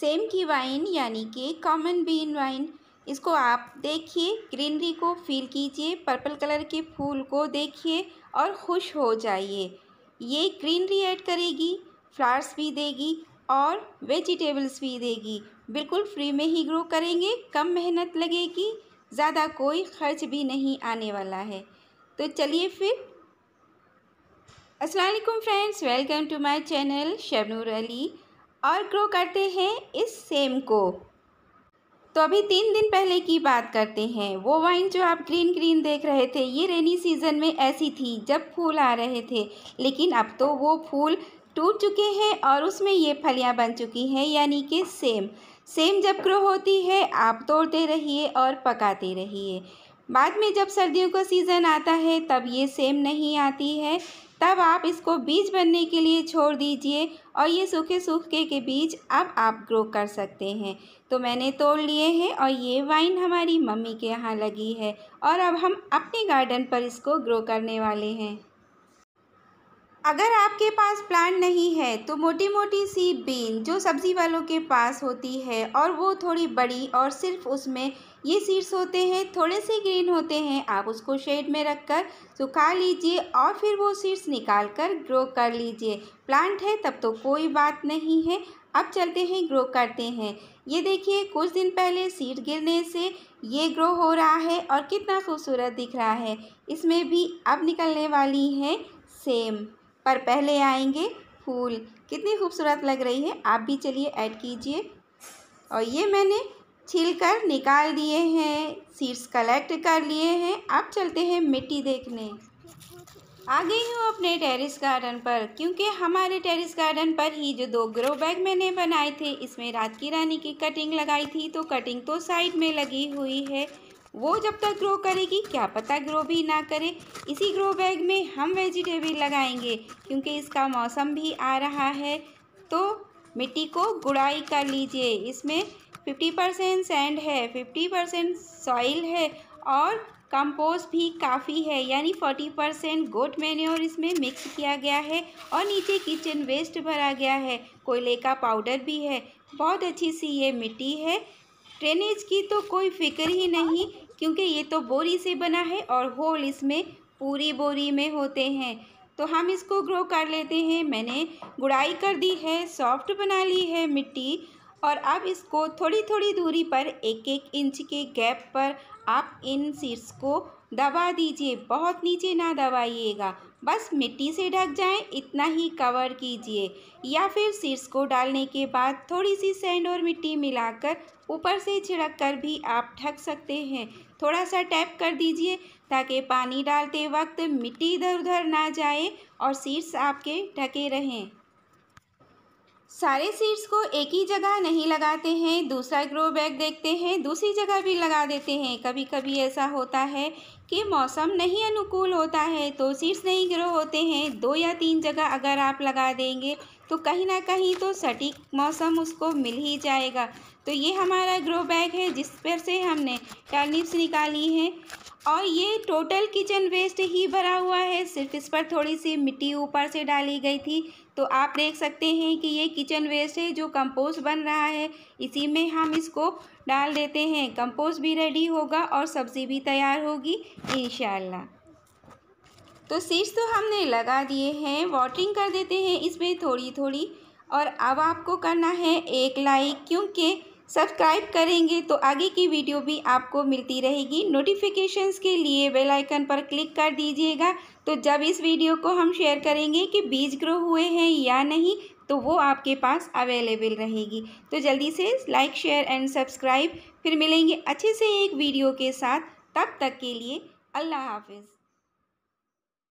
same की wine यानी कि कॉमन बीन वाइन इसको आप देखिए ग्रीनरी को फील कीजिए पर्पल कलर के फूल को देखिए और खुश हो जाइए ये ग्रीनरी ऐड करेगी फ्लावर्स भी देगी और वेजिटेबल्स भी देगी बिल्कुल फ्री में ही ग्रो करेंगे कम मेहनत लगेगी ज़्यादा कोई खर्च भी नहीं आने वाला है तो चलिए फिर असलम friends welcome to my channel Shabnur Ali और ग्रो करते हैं इस सेम को तो अभी तीन दिन पहले की बात करते हैं वो वाइन जो आप ग्रीन ग्रीन देख रहे थे ये रेनी सीजन में ऐसी थी जब फूल आ रहे थे लेकिन अब तो वो फूल टूट चुके हैं और उसमें ये फलियां बन चुकी हैं यानी कि सेम सेम जब ग्रो होती है आप तोड़ते रहिए और पकाते रहिए बाद में जब सर्दियों का सीज़न आता है तब ये सेम नहीं आती है तब आप इसको बीज बनने के लिए छोड़ दीजिए और ये सूखे सूखे के बीज अब आप ग्रो कर सकते हैं तो मैंने तोड़ लिए हैं और ये वाइन हमारी मम्मी के यहाँ लगी है और अब हम अपने गार्डन पर इसको ग्रो करने वाले हैं अगर आपके पास प्लांट नहीं है तो मोटी मोटी सी बीन जो सब्ज़ी वालों के पास होती है और वो थोड़ी बड़ी और सिर्फ उसमें ये सीड्स होते हैं थोड़े से ग्रीन होते हैं आप उसको शेड में रखकर सुखा लीजिए और फिर वो सीड्स निकाल कर ग्रो कर लीजिए प्लांट है तब तो कोई बात नहीं है अब चलते हैं ग्रो करते हैं ये देखिए कुछ दिन पहले सीड गिरने से ये ग्रो हो रहा है और कितना खूबसूरत दिख रहा है इसमें भी अब निकलने वाली है सेम पर पहले आएंगे फूल कितनी खूबसूरत लग रही है आप भी चलिए ऐड कीजिए और ये मैंने छील कर निकाल दिए हैं सीड्स कलेक्ट कर लिए हैं अब चलते हैं मिट्टी देखने आ गई हूँ अपने टेरिस गार्डन पर क्योंकि हमारे टेरिस गार्डन पर ही जो दो ग्रो बैग मैंने बनाए थे इसमें रात की रानी की कटिंग लगाई थी तो कटिंग तो साइड में लगी हुई है वो जब तक ग्रो करेगी क्या पता ग्रो भी ना करे इसी ग्रो बैग में हम वेजिटेबल लगाएंगे क्योंकि इसका मौसम भी आ रहा है तो मिट्टी को गुड़ाई कर लीजिए इसमें फिफ्टी परसेंट सैंड है फिफ्टी परसेंट सॉइल है और कंपोस्ट भी काफ़ी है यानी फोर्टी परसेंट गोट मैन्योर इसमें मिक्स किया गया है और नीचे किचन वेस्ट भरा गया है कोयले का पाउडर भी है बहुत अच्छी सी ये मिट्टी है ड्रेनेज की तो कोई फिक्र ही नहीं क्योंकि ये तो बोरी से बना है और होल इसमें पूरी बोरी में होते हैं तो हम इसको ग्रो कर लेते हैं मैंने गुड़ाई कर दी है सॉफ्ट बना ली है मिट्टी और अब इसको थोड़ी थोड़ी दूरी पर एक एक इंच के गैप पर आप इन सीड्स को दबा दीजिए बहुत नीचे ना दबाइएगा बस मिट्टी से ढक जाए इतना ही कवर कीजिए या फिर सीड्स को डालने के बाद थोड़ी सी सैंड और मिट्टी मिलाकर ऊपर से छिड़क कर भी आप ढक सकते हैं थोड़ा सा टैप कर दीजिए ताकि पानी डालते वक्त मिट्टी इधर उधर ना जाए और सीड्स आपके ढके रहें सारे सीड्स को एक ही जगह नहीं लगाते हैं दूसरा ग्रो बैग देखते हैं दूसरी जगह भी लगा देते हैं कभी कभी ऐसा होता है कि मौसम नहीं अनुकूल होता है तो सीड्स नहीं ग्रो होते हैं दो या तीन जगह अगर आप लगा देंगे तो कहीं ना कहीं तो सटीक मौसम उसको मिल ही जाएगा तो ये हमारा ग्रो बैग है जिस पर से हमने टर्निप्स निकाली हैं और ये टोटल किचन वेस्ट ही भरा हुआ है सिर्फ इस पर थोड़ी सी मिट्टी ऊपर से डाली गई थी तो आप देख सकते हैं कि ये किचन वेस्ट है जो कंपोस्ट बन रहा है इसी में हम इसको डाल देते हैं कंपोस्ट भी रेडी होगा और सब्ज़ी भी तैयार होगी इन तो सीड्स तो हमने लगा दिए हैं वाटरिंग कर देते हैं इसमें थोड़ी थोड़ी और अब आपको करना है एक लाइक क्योंकि सब्सक्राइब करेंगे तो आगे की वीडियो भी आपको मिलती रहेगी नोटिफिकेशंस के लिए बेल आइकन पर क्लिक कर दीजिएगा तो जब इस वीडियो को हम शेयर करेंगे कि बीज ग्रो हुए हैं या नहीं तो वो आपके पास अवेलेबल रहेगी तो जल्दी से लाइक शेयर एंड सब्सक्राइब फिर मिलेंगे अच्छे से एक वीडियो के साथ तब तक के लिए अल्लाह हाफिज़